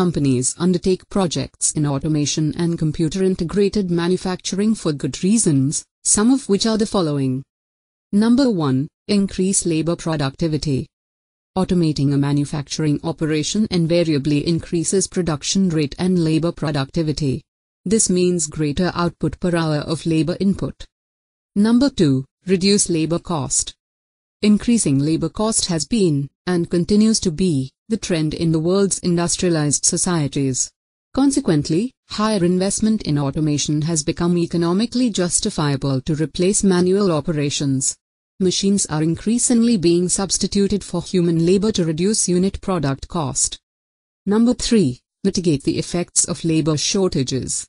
Companies undertake projects in automation and computer-integrated manufacturing for good reasons, some of which are the following. Number 1. Increase labor productivity. Automating a manufacturing operation invariably increases production rate and labor productivity. This means greater output per hour of labor input. Number 2. Reduce labor cost. Increasing labor cost has been, and continues to be, the trend in the world's industrialized societies. Consequently, higher investment in automation has become economically justifiable to replace manual operations. Machines are increasingly being substituted for human labor to reduce unit product cost. Number 3. Mitigate the effects of labor shortages.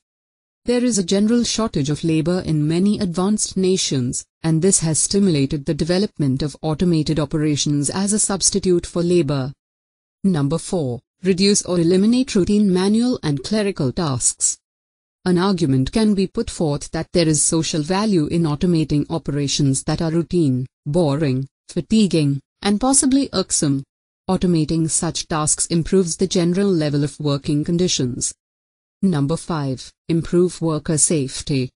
There is a general shortage of labor in many advanced nations, and this has stimulated the development of automated operations as a substitute for labor. Number 4. Reduce or eliminate routine manual and clerical tasks. An argument can be put forth that there is social value in automating operations that are routine, boring, fatiguing, and possibly irksome. Automating such tasks improves the general level of working conditions. Number 5. Improve worker safety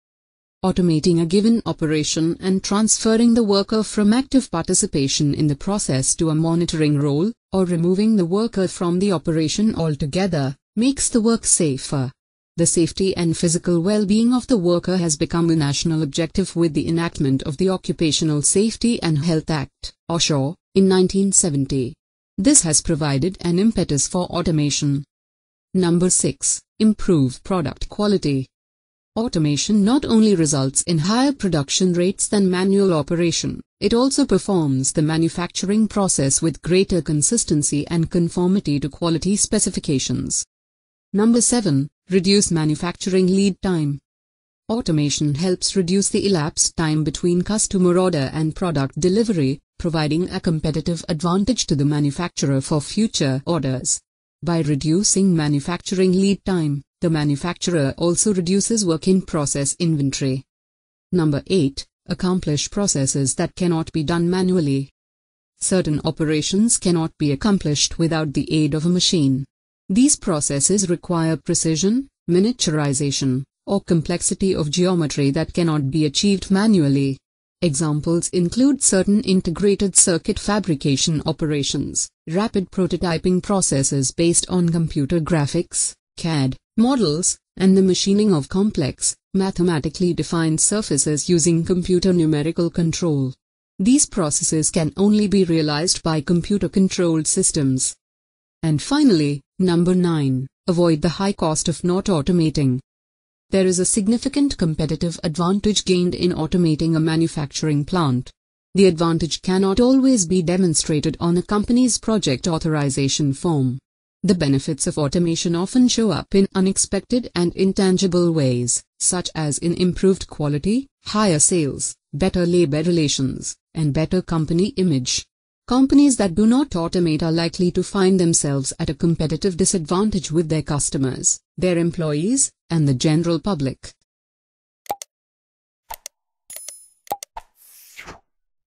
automating a given operation and transferring the worker from active participation in the process to a monitoring role, or removing the worker from the operation altogether, makes the work safer. The safety and physical well-being of the worker has become a national objective with the enactment of the Occupational Safety and Health Act, OSHA, in 1970. This has provided an impetus for automation. Number 6. Improve product quality. Automation not only results in higher production rates than manual operation, it also performs the manufacturing process with greater consistency and conformity to quality specifications. Number 7. Reduce manufacturing lead time. Automation helps reduce the elapsed time between customer order and product delivery, providing a competitive advantage to the manufacturer for future orders. By reducing manufacturing lead time, the manufacturer also reduces work in process inventory. Number 8. Accomplish processes that cannot be done manually. Certain operations cannot be accomplished without the aid of a machine. These processes require precision, miniaturization, or complexity of geometry that cannot be achieved manually. Examples include certain integrated circuit fabrication operations, rapid prototyping processes based on computer graphics, CAD, models, and the machining of complex, mathematically defined surfaces using computer numerical control. These processes can only be realized by computer-controlled systems. And finally, number 9. Avoid the high cost of not automating. There is a significant competitive advantage gained in automating a manufacturing plant. The advantage cannot always be demonstrated on a company's project authorization form. The benefits of automation often show up in unexpected and intangible ways, such as in improved quality, higher sales, better labor relations, and better company image. Companies that do not automate are likely to find themselves at a competitive disadvantage with their customers, their employees, and the general public.